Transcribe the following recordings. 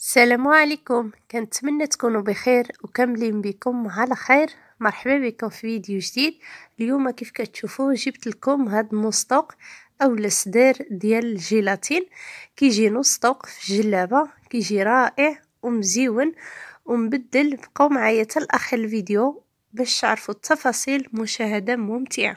السلام عليكم كنتمنى تكونوا بخير وكاملين بكم على خير مرحبا بكم في فيديو جديد اليوم كيف كتشوفوا جبت لكم هذا المسطوق او السدير ديال الجيلاتين كيجي نصطوق في الجلابه كيجي رائع ومزيون ومبدل بقاو معايا حتى الفيديو باش تعرفوا التفاصيل مشاهده ممتعه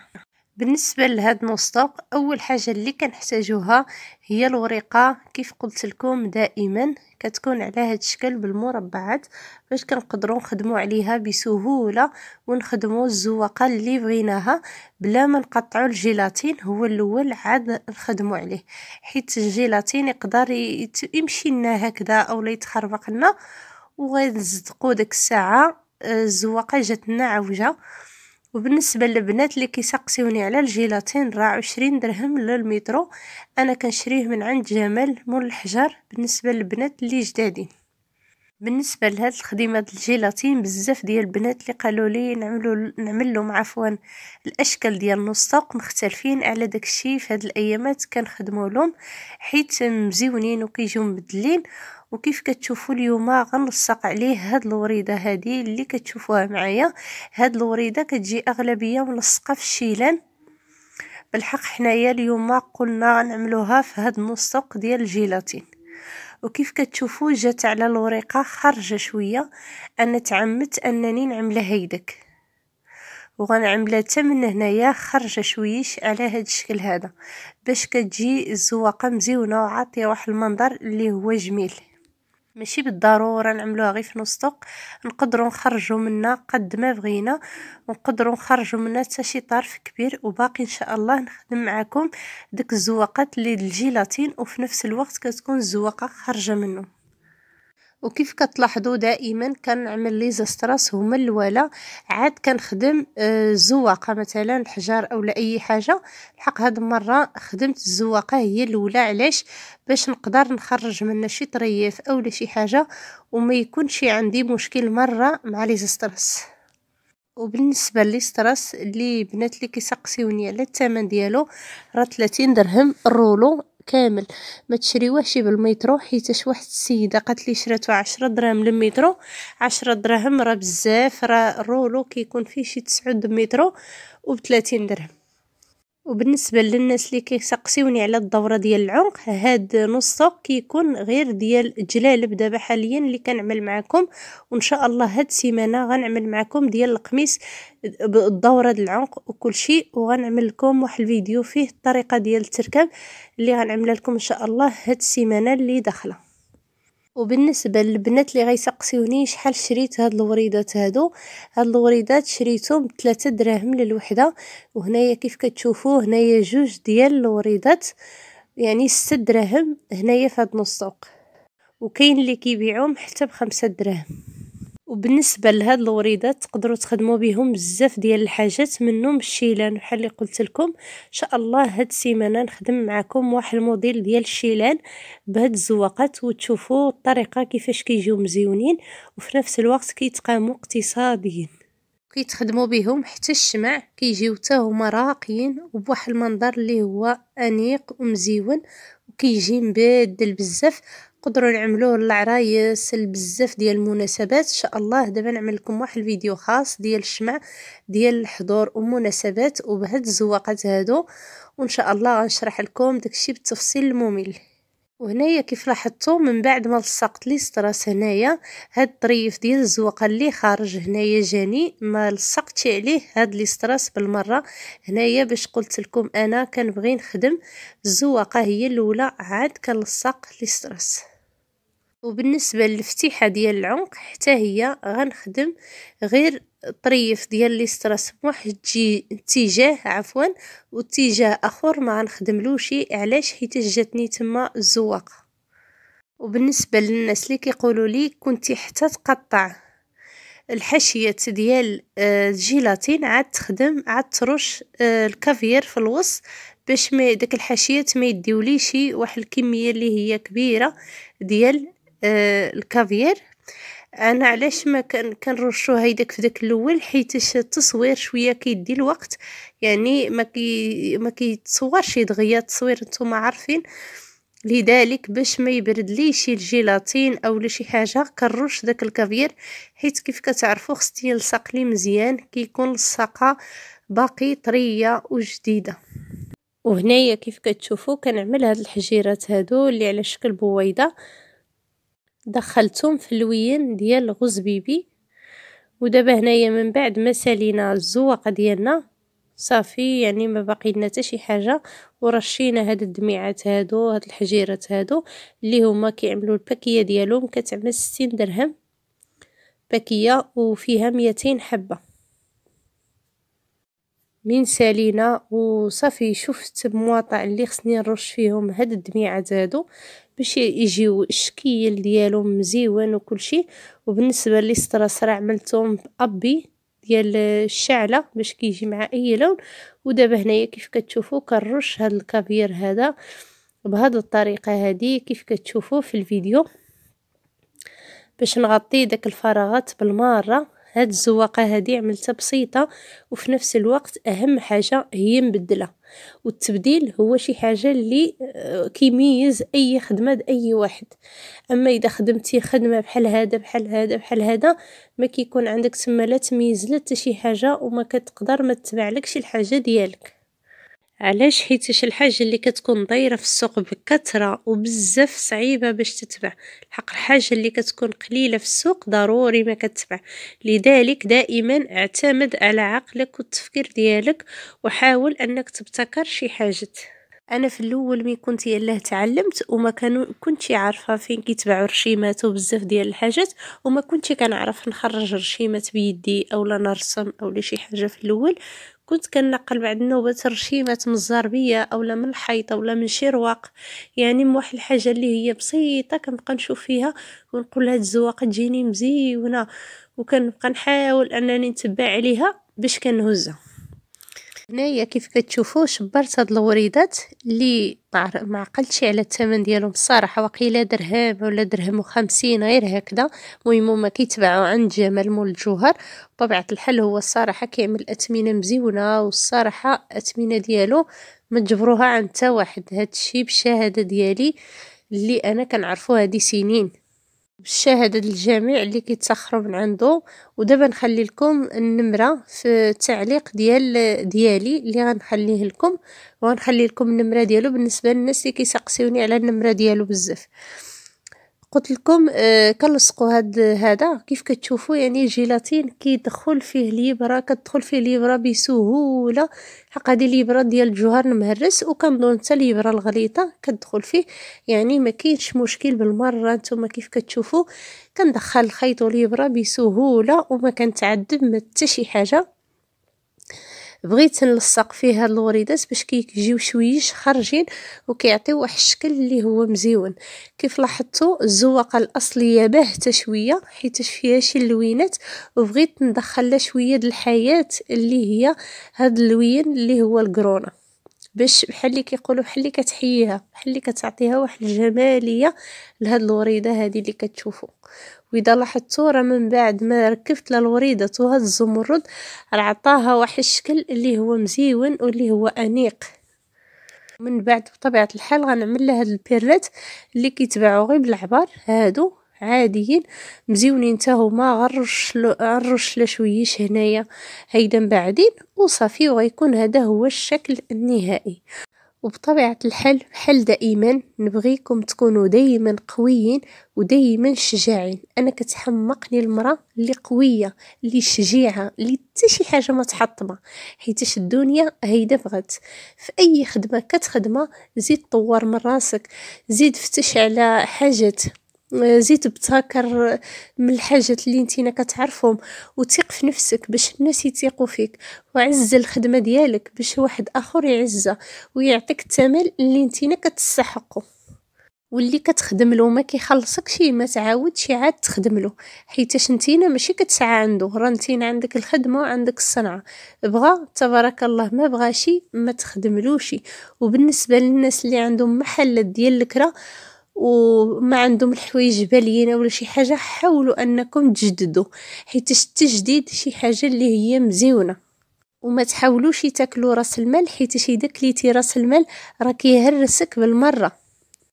بالنسبه لهاد المصدق اول حاجه اللي كنحتاجوها هي الورقه كيف قلت لكم دائما كتكون على هاد الشكل بالمربعات باش كنقدروا نخدموا عليها بسهوله ونخدموا الزواقه اللي بغيناها بلا ما نقطعوا الجيلاتين هو الاول عاد نخدموا عليه حيت الجيلاتين يقدر يمشي لنا هكذا اولا يتخربق لنا وغنزدقوا ديك الساعه آه، الزواقه جاتنا عوجه وبالنسبه للبنات اللي كيسقسيوني على الجيلاتين راه عشرين درهم للمترو انا كنشريه من عند جمال مول الحجر بالنسبه للبنات اللي جدادين بالنسبه لهاد الخدمه ديال الجيلاتين بزاف ديال البنات اللي قالوا لي نعملوا نعمل لهم عفوا الاشكال ديال النصاق مختلفين على داكشي في هاد الايامات كنخدموا لهم حيت مزيونين وكيجيو مبدلين وكيف كتشوفوا اليوم غنلصق عليه هاد الوريده هذه اللي كتشوفوها معايا هاد الوريده كتجي اغلبيه ملصقه في الشيلان بالحق حنايا اليوم قلنا نعملوها في هاد النصق ديال الجيلاتين وكيف كتشوفوا جات على الوريقه خارجه شويه انا تعمدت انني نعملها هيدك وغنعملها حتى من هنايا خرجه شويش على هاد الشكل هذا باش كتجي الزواقه مزيونه وعاطيه واحد المنظر اللي هو جميل ماشي بالضروره نعملوها غير في نص سوق نقدروا نخرجوا منها قد ما بغينا ونقدروا نخرجوا منها حتى شي طرف كبير وباقي ان شاء الله نخدم معكم ديك الزواقات اللي الجيلاتين وفي نفس الوقت كتكون الزواقه خارجه منه وكيف كتلاحظوا دائما كنعمل لي زاستراس هما الاولى عاد كنخدم آه، الزواقه مثلا الحجار اولا اي حاجه الحق هاد المره خدمت الزواقه هي الاولى علاش باش نقدر نخرج منها شي طريف اولا شي حاجه وما يكونش عندي مشكل مره مع لي زاستراس وبالنسبه لي ستراس اللي بنات لي كيسقسيوني على الثمن ديالو راه 30 درهم الرولو كامل ما تشريوهش بالمترو حيتاش واحد السيده قالت لي شراتو عشرة دراهم للمترو عشرة دراهم راه بزاف راه الرولو كيكون فيه شي تسعود مترو وب 30 درهم وبالنسبه للناس اللي كيسقسيوني على الدوره ديال العنق هاد نصه كيكون غير ديال جلالب دابا حاليا اللي كنعمل معكم وان شاء الله هاد السيمانه غنعمل معكم ديال القميص بالدوره ديال العنق وكل شيء وغنعمل لكم واحد الفيديو فيه الطريقه ديال التركاب اللي غنعملها لكم ان شاء الله هاد السيمانه اللي داخله وبالنسبه للبنات اللي غيسقسيوني شحال شريت هاد الوريدات هادو هاد الوريدات شريتهم بثلاثة دراهم للوحده وهنايا كيف كتشوفو هنايا جوج ديال الوريدات يعني ست دراهم هنايا في هاد السوق وكاين اللي كيبيعهم حتى بخمسة دراهم وبالنسبه لهاد الوريدات تقدروا تخدموا بهم بزاف ديال الحاجات منهم الشيلان بحال اللي قلت لكم ان شاء الله هاد السيمانه نخدم معكم واحد الموديل ديال الشيلان بهاد الزواقات وتشوفوا الطريقه كيفاش كيجيو مزيونين وفي نفس الوقت كيتقاموا اقتصاديين كيتخدموا بهم حتى الشمع كيجيو حتى هما راقيين وبواحد المنظر اللي هو انيق ومزيون وكيجي مبدل بزاف قدروا نعملوه للعرايس لبزاف ديال المناسبات ان شاء الله دابا نعمل لكم واحد الفيديو خاص ديال الشمع ديال الحضور ومناسبات وبهاد الزواقات هادو وان شاء الله غنشرح لكم داكشي بالتفصيل الممل وهنايا كيف لاحظتوا من بعد ما لصقت لي ستراس هنايا هاد الطريف ديال الزواقه اللي خارج هنايا جاني ما لصقتش عليه هاد لي ستراس بالمره هنايا باش قلت لكم انا كنبغي نخدم الزواقه هي الاولى عاد كنلصق لي ستراس وبالنسبة للفتيحة ديال العنق حتى هي غنخدم غير طريف ديال ليستراس بواحد جي اتجاه عفوا واتجاه اخر ما غنخدملوشي علاش حيت جاتني تما الزواقه وبالنسبه للناس اللي كيقولوا لي كنتي حتى تقطع الحشيات ديال آه، الجيلاتين عاد تخدم عاد ترش آه، الكافير في الوسط باش ما داك الحشيات ما يديوليش واحد الكميه اللي هي كبيره ديال آه، الكافير انا علاش ما كنرشو هيداك في داك الاول حيتاش التصوير شويه كيدي الوقت يعني ما كي ما كيتصورش دغيا التصوير نتوما عارفين لذلك باش ما يبرد لي شي الجيلاتين او شي حاجه كنرش داك الكافير حيت كيف كتعرفوا خصني يلصق لي مزيان كيكون كي الصقه باقي طريه وجديده وهنايا كيف كتشوفوا كنعمل هاد الحجيرات هادو اللي على شكل بويضه دخلتهم في الوين ديال الغوز بيبي ودابا هنايا من بعد ما سالينا الزواقه ديالنا صافي يعني ما باقي لنا حتى شي حاجه ورشينا هاد الدميعات هادو هاد الحجيرات هادو اللي هما كيعملوا الباكيه ديالهم كتعمل 60 درهم باكيه وفيها 200 حبه من سالينا وصافي شفت مواطع اللي خصني نرش فيهم هاد الدميعات هادو باش يجيو الشكيل ديالهم مزيون وكلشي وبالنسبه للسترس راه عملتهم بابي ديال الشعله باش كيجي مع اي لون ودابا هنايا كيف كتشوفوا كنرش هذا الكافير هذا بهذا الطريقه هذه كيف كتشوفوا في الفيديو باش نغطي داك الفراغات بالمره هاد الزواقه هادي عملتها بسيطه وفي نفس الوقت اهم حاجه هي مبدله والتبديل هو شي حاجه اللي آه، كيميز اي خدمه أي واحد اما اذا خدمتي خدمه بحال هذا بحال هذا بحال هذا ما كيكون عندك تما لا تميز لا شي حاجه وما كتقدر ما شي الحاجه ديالك علاش حيتاش الحاجه اللي كتكون دايره في السوق بكثره وبزاف صعيبه باش تتبع الحق الحاجه اللي كتكون قليله في السوق ضروري ما كتبع لذلك دائما اعتمد على عقلك والتفكير ديالك وحاول انك تبتكر شي حاجه انا في الاول ملي كنت يلاه تعلمت وما كانوا كنتش عارفه فين كيتباعوا الرشيمات وبزاف ديال الحاجات وما كنتش كنعرف نخرج رشيمات بيدي اولا نرسم اولا شي حاجه في الاول كنت كنقل بعد النوبات الرشيمات من الزربيه اولا من الحيط اولا من شي رواق يعني من واحد الحاجه اللي هي بسيطه كنبقى نشوف فيها ونقول هاد الزواقه تجيني مزيونه وكنبقى نحاول انني نتبع عليها باش كنهزها هنايا كيف كتشوفوا شبرت هاد الوريدات اللي ما عقلتش على الثمن ديالهم الصراحه وقيلا درهم ولا درهم و50 غير هكذا المهم هما كيتباعوا عند جمال مول الجوهر بطبيعه الحال هو الصراحه كيعمل اثمنه مزيونه والصراحه الاثمنه ديالو ما تجبروها عند حتى واحد هادشي بشهاده ديالي اللي انا كنعرفو هادي سنين بالشهاده الجميع اللي كيتسخروا من عنده ودابا نخلي لكم النمره في التعليق ديال ديالي اللي غنخليه لكم وغنخلي لكم النمره ديالو بالنسبه للناس اللي كيسقسيوني على النمره ديالو بزاف قلت لكم آه كنلصقوا هاد هذا كيف كتشوفوا يعني الجيلاتين كيدخل فيه ليبره كتدخل فيه ليبره بسهوله حق هذه ليبره ديال الجوهر المهرس وكنظن حتى ليبره الغليطه كتدخل فيه يعني ما كاينش مشكل بالمره نتوما كيف كتشوفوا كندخل الخيط وليبره بسهوله وما كنتعذب ما حتى شي حاجه بغيت نلصق فيه هاد الوريدات باش كيجيو شويش خارجين وكيعطيو واحد الشكل اللي هو مزيون كيف لاحظتوا الزواقه الاصليه باهته شويه حيت فيها شي لوينات وبغيت ندخل لها شويه د الحياه اللي هي هاد اللوين اللي هو الكرونه باش بحال اللي كيقولوا بحال اللي كتحييها بحال اللي كتعطيها واحد الجماليه لهاد الوريده هذه اللي كتشوفوا واذا لاحظتوا راه من بعد ما ركبت لا الوريده وهاد الزمرد راه عطاها واحد الشكل اللي هو مزيون واللي هو انيق من بعد بطبيعه الحال غنعمل لها هاد البيرلات اللي كيتباعوا غير بالعبار هادو عاديين مزيونين حتى هما غنرش غرش لا شويش هنايا هيدا بعدين وصافي وغيكون هذا هو الشكل النهائي وبطبيعة الحال بحال دائما نبغيكم تكونوا دائما قويين ودائما شجاعين انا كتحمقني المراه اللي قويه اللي شجيعه اللي حتى شي حاجه ما تحطمة حيتاش الدنيا هيدا بغات في اي خدمه كتخدمها زيد طور من راسك زيد فتش على حاجات زيد بتهكر من الحاجات اللي نتينا كتعرفهم وتيق في نفسك باش الناس يتيقوا فيك وعز الخدمه ديالك باش واحد اخر يعزها ويعطيك الثمن اللي نتينا كتستحقه واللي كتخدم له ما شي ما تعاودش عاد تخدم له حيتاش نتينا ماشي كتسعى عنده راه نتينا عندك الخدمه وعندك الصنعه بغى تبارك الله ما بغاشي ما تخدملوش وبالنسبه للناس اللي عندهم محلات ديال الكره وما عندهم الحوايج بالينه ولا شي حاجه حاولوا انكم تجددوا حيت التجديد شي حاجه اللي هي مزيونه وما تحاولوش تاكلوا راس المال حيت اذا كليتي راس المال راه كيهرسك بالمره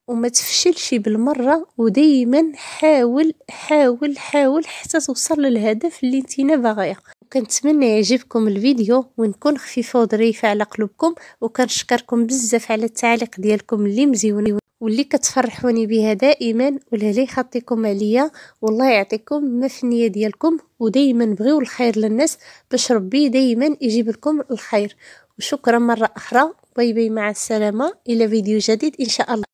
وما تفشلش بالمره ودائما حاول حاول حاول حتى توصل للهدف اللي انتينا باغيه وكنتمنى يعجبكم الفيديو ونكون خفيفه وظريفه على قلوبكم وكنشكركم بزاف على التعليق ديالكم اللي مزيون واللي كتفرحوني بها دائما ولهلي لي خطيكم عليا والله يعطيكم مفنية ديالكم ودائما بغيو الخير للناس باش ربي دائما يجيب لكم الخير وشكرا مره اخرى باي باي مع السلامه الى فيديو جديد ان شاء الله